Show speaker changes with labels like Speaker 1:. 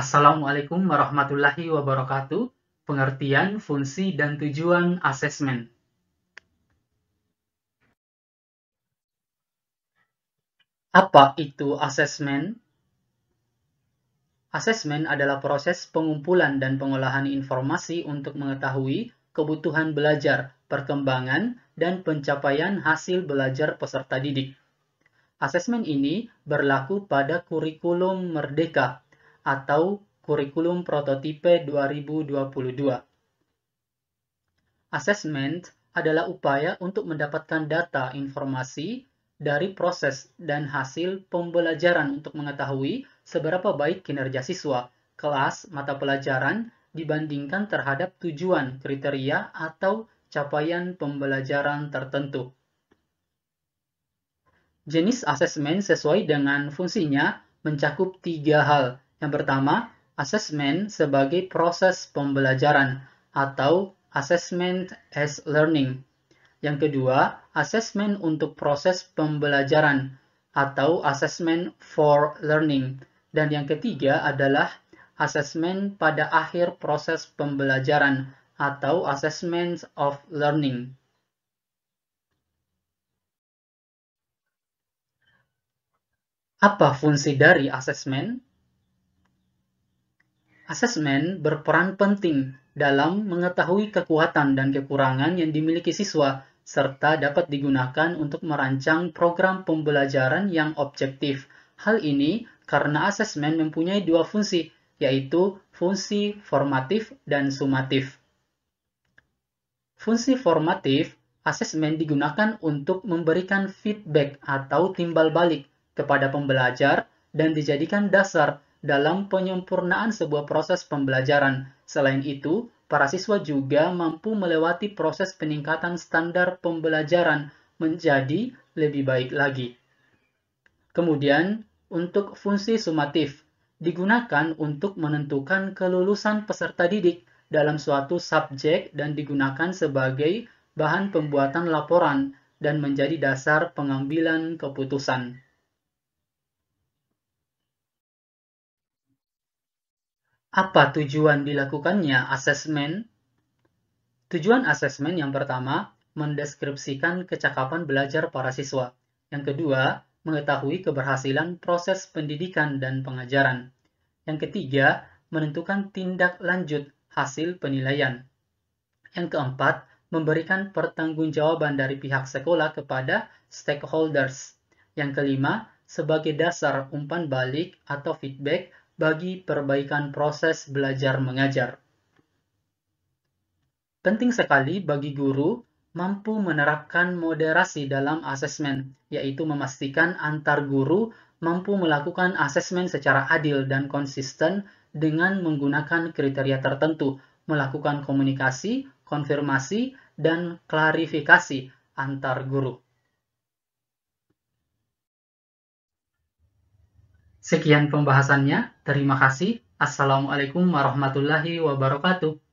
Speaker 1: Assalamualaikum warahmatullahi wabarakatuh. Pengertian, fungsi, dan tujuan asesmen. Apa itu asesmen? Asesmen adalah proses pengumpulan dan pengolahan informasi untuk mengetahui kebutuhan belajar, perkembangan, dan pencapaian hasil belajar peserta didik. Asesmen ini berlaku pada kurikulum merdeka atau Kurikulum Prototipe 2022. Assessment adalah upaya untuk mendapatkan data informasi dari proses dan hasil pembelajaran untuk mengetahui seberapa baik kinerja siswa, kelas, mata pelajaran dibandingkan terhadap tujuan, kriteria, atau capaian pembelajaran tertentu. Jenis asesmen sesuai dengan fungsinya mencakup tiga hal, yang pertama, assessment sebagai proses pembelajaran atau assessment as learning. Yang kedua, assessment untuk proses pembelajaran atau assessment for learning. Dan yang ketiga adalah assessment pada akhir proses pembelajaran atau assessment of learning. Apa fungsi dari assessment? Asesmen berperan penting dalam mengetahui kekuatan dan kekurangan yang dimiliki siswa, serta dapat digunakan untuk merancang program pembelajaran yang objektif. Hal ini karena asesmen mempunyai dua fungsi, yaitu fungsi formatif dan sumatif. Fungsi formatif, asesmen digunakan untuk memberikan feedback atau timbal balik kepada pembelajar dan dijadikan dasar dalam penyempurnaan sebuah proses pembelajaran. Selain itu, para siswa juga mampu melewati proses peningkatan standar pembelajaran menjadi lebih baik lagi. Kemudian, untuk fungsi sumatif, digunakan untuk menentukan kelulusan peserta didik dalam suatu subjek dan digunakan sebagai bahan pembuatan laporan dan menjadi dasar pengambilan keputusan. Apa tujuan dilakukannya asesmen? Tujuan asesmen yang pertama, mendeskripsikan kecakapan belajar para siswa. Yang kedua, mengetahui keberhasilan proses pendidikan dan pengajaran. Yang ketiga, menentukan tindak lanjut hasil penilaian. Yang keempat, memberikan pertanggungjawaban dari pihak sekolah kepada stakeholders. Yang kelima, sebagai dasar umpan balik atau feedback bagi perbaikan proses belajar mengajar. Penting sekali bagi guru mampu menerapkan moderasi dalam asesmen, yaitu memastikan antar guru mampu melakukan asesmen secara adil dan konsisten dengan menggunakan kriteria tertentu, melakukan komunikasi, konfirmasi, dan klarifikasi antar guru. Sekian pembahasannya. Terima kasih. Assalamualaikum warahmatullahi wabarakatuh.